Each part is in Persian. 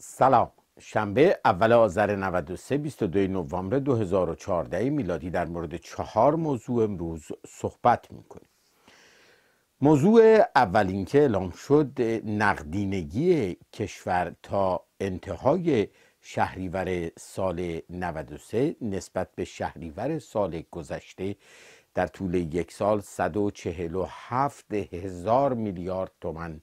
سلام شنبه اول آذر 93 22 نوامبر 2014 میلادی در مورد چهار موضوع امروز صحبت میکنیم موضوع اول اینکه اعلام شد نقدینگی کشور تا انتهای شهریور سال 93 نسبت به شهریور سال گذشته در طول یک سال 147 هزار میلیارد تومن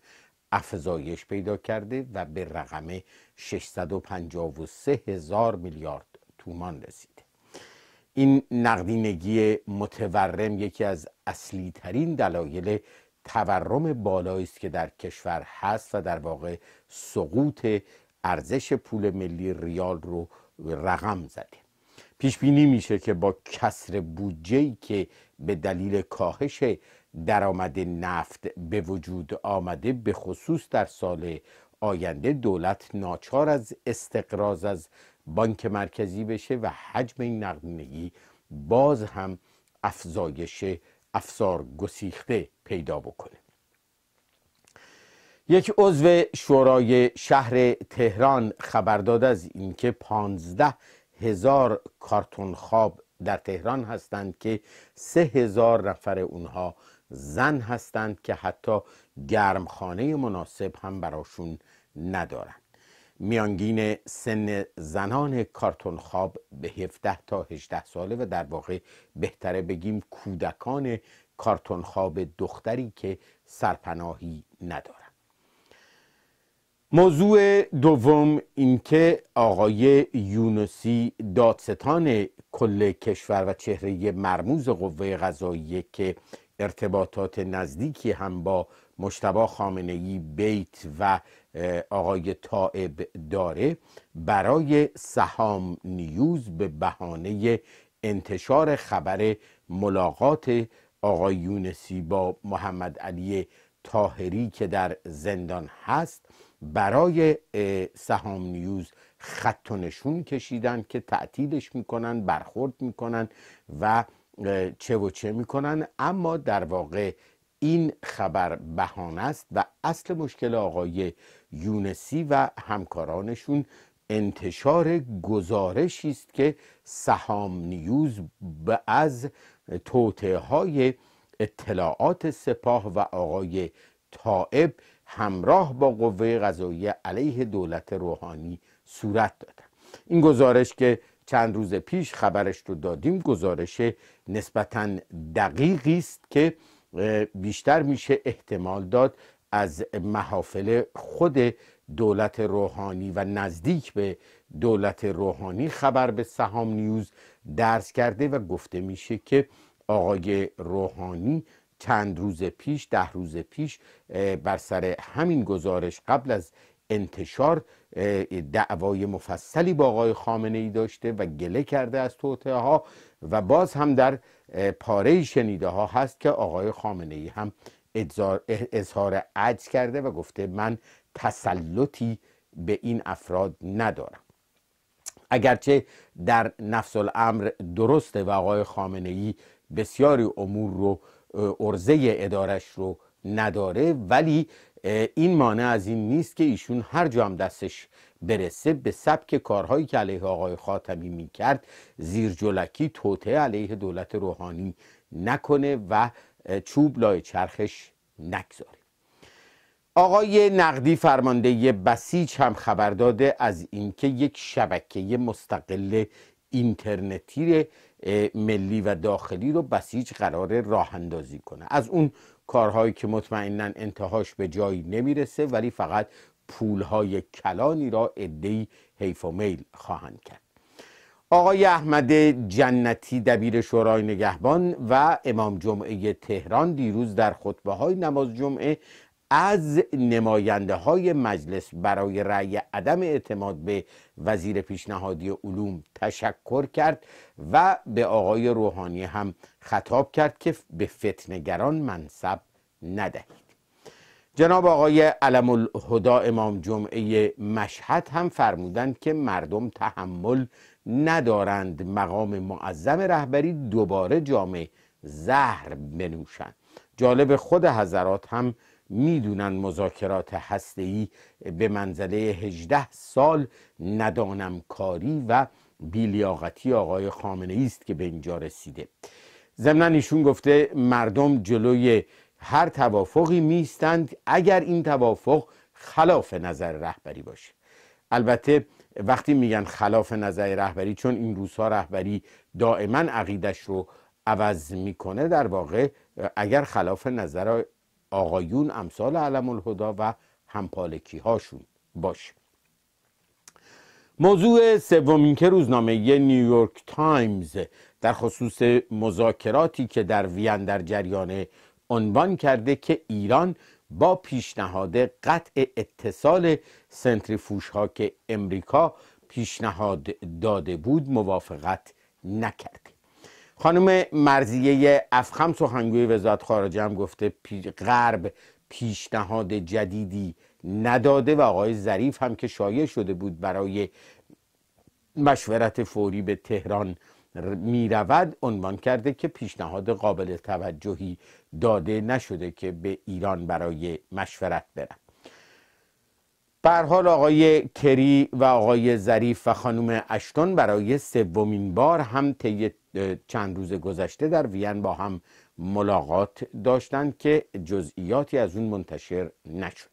افزایش پیدا کرده و به رقم 653 هزار میلیارد تومان رسیده این نقدینگی متورم یکی از اصلی ترین دلایل تورم بالایی است که در کشور هست و در واقع سقوط ارزش پول ملی ریال رو رقم زده پیش بینی میشه که با کسر بودجه که به دلیل کاهش درآمد نفت به وجود آمده به خصوص در سال آینده دولت ناچار از استقراض از بانک مرکزی بشه و حجم این نقدینگی باز هم افزایش افسار گسیخته پیدا بکنه یک عضو شورای شهر تهران خبر داد از اینکه 15 هزار کارتون خواب در تهران هستند که سه هزار نفر اونها زن هستند که حتی گرمخانه مناسب هم براشون ندارند میانگین سن زنان کارتون خواب به 17 تا 18 ساله و در واقع بهتره بگیم کودکان کارتون خواب دختری که سرپناهی ندارن موضوع دوم اینکه آقای یونسی دادستان کل کشور و چهره مرموز قوه قضاییه که ارتباطات نزدیکی هم با مشتبه خامنگی بیت و آقای طائب داره برای سهام نیوز به بهانه انتشار خبر ملاقات آقای یونسی با محمد علی تاهری که در زندان هست برای سهام نیوز خط و نشون کشیدن که تعطیلش میکنن برخورد میکنن و چه و چه میکنن اما در واقع این خبر بهانه است و اصل مشکل آقای یونسی و همکارانشون انتشار گزارشی است که سهام نیوز به از توطعه های اطلاعات سپاه و آقای طائب همراه با قوه قضاییه علیه دولت روحانی صورت داد. این گزارش که چند روز پیش خبرش رو دادیم گزارش نسبتا دقیقی است که بیشتر میشه احتمال داد از محافل خود دولت روحانی و نزدیک به دولت روحانی خبر به سهام نیوز درس کرده و گفته میشه که آقای روحانی چند روز پیش ده روز پیش بر سر همین گزارش قبل از انتشار دعوای مفصلی با آقای خامنه ای داشته و گله کرده از توطعه ها و باز هم در پاره شنیده ها هست که آقای خامنه ای هم اظهار عج کرده و گفته من تسلطی به این افراد ندارم اگرچه در نفس الامر درسته و آقای خامنه ای بسیاری امور رو ارزه ادارش رو نداره ولی این مانع از این نیست که ایشون هر جا هم دستش برسه به سبک کارهایی که علیه آقای خاتمی میکرد زیر جلکی توته علیه دولت روحانی نکنه و چوب لای چرخش نگذاره آقای نقدی فرمانده بسیج هم خبر داده از اینکه یک شبکه مستقل اینترنتی ملی و داخلی رو بسیج قرار راه اندازی کنه از اون کارهایی که مطمئنا انتهاش به جایی نمیرسه ولی فقط پولهای کلانی را ادهی حیف و میل خواهند کرد آقای احمد جنتی دبیر شورای نگهبان و امام جمعه تهران دیروز در خطبه های نماز جمعه از نماینده های مجلس برای رأی عدم اعتماد به وزیر پیشنهادی علوم تشکر کرد و به آقای روحانی هم خطاب کرد که به فتنگران منصب ندهید جناب آقای علم الهدا امام جمعه مشهد هم فرمودند که مردم تحمل ندارند مقام معظم رهبری دوباره جامعه زهر بنوشند جالب خود حضرات هم میدونن مذاکرات هسته‌ای به منزله 18 سال ندانم کاری و بیلیاقتی آقای خامنه است که به اینجا رسیده ضمنا ایشون گفته مردم جلوی هر توافقی میستند اگر این توافق خلاف نظر رهبری باشه البته وقتی میگن خلاف نظر رهبری چون این روزها رهبری دائما عقیدش رو عوض میکنه در واقع اگر خلاف نظر آقایون امثال علم الهدا و همپالکی هاشون باشه موضوع سومین که روزنامه نیویورک تایمز در خصوص مذاکراتی که در وین در جریان عنوان کرده که ایران با پیشنهاد قطع اتصال سنتریفوش ها که امریکا پیشنهاد داده بود موافقت نکرد خانم مرزیه افخم سخنگوی وزارت خارجه هم گفته غرب پیشنهاد جدیدی نداده و آقای ظریف هم که شایع شده بود برای مشورت فوری به تهران می رود عنوان کرده که پیشنهاد قابل توجهی داده نشده که به ایران برای مشورت برد به حال آقای کری و آقای ظریف و خانم اشتون برای سومین بار هم طی چند روز گذشته در وین با هم ملاقات داشتند که جزئیاتی از اون منتشر نشد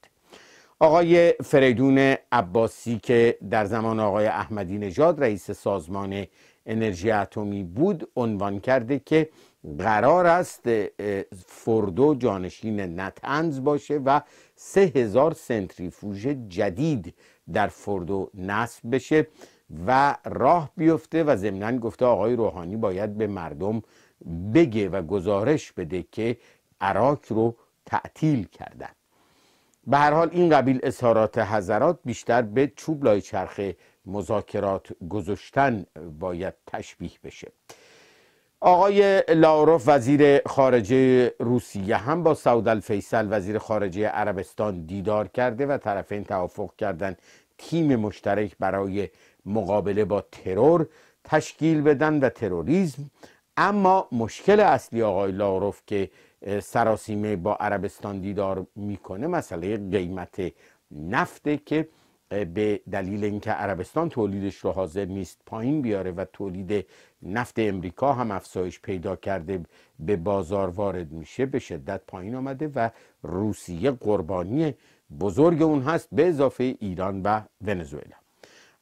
آقای فریدون عباسی که در زمان آقای احمدی نژاد رئیس سازمان انرژی اتمی بود عنوان کرده که قرار است فردو جانشین نتنز باشه و سه هزار سنتریفوژ جدید در فردو نصب بشه و راه بیفته و ضمنا گفته آقای روحانی باید به مردم بگه و گزارش بده که عراق رو تعطیل کردن به هر حال این قبیل اظهارات حضرات بیشتر به چوب چرخ مذاکرات گذاشتن باید تشبیه بشه آقای لاروف وزیر خارجه روسیه هم با سعود الفیصل وزیر خارجه عربستان دیدار کرده و طرفین توافق کردند تیم مشترک برای مقابله با ترور تشکیل بدن و تروریزم اما مشکل اصلی آقای لاوروف که سراسیمه با عربستان دیدار میکنه مسئله قیمت نفته که به دلیل اینکه عربستان تولیدش رو حاضر نیست پایین بیاره و تولید نفت امریکا هم افزایش پیدا کرده به بازار وارد میشه به شدت پایین آمده و روسیه قربانی بزرگ اون هست به اضافه ایران و ونزوئلا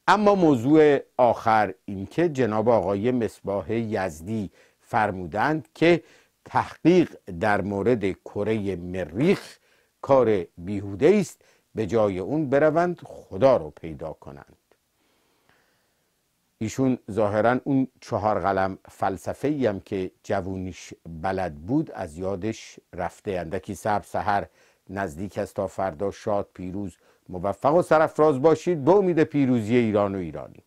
اما موضوع آخر اینکه جناب آقای مصباح یزدی فرمودند که تحقیق در مورد کره مریخ کار بیهوده است به جای اون بروند خدا رو پیدا کنند ایشون ظاهرا اون چهار قلم فلسفه هم که جوونیش بلد بود از یادش رفته اندکی سب سهر نزدیک است تا فردا شاد پیروز موفق و سرفراز باشید به امید پیروزی ایران و ایرانی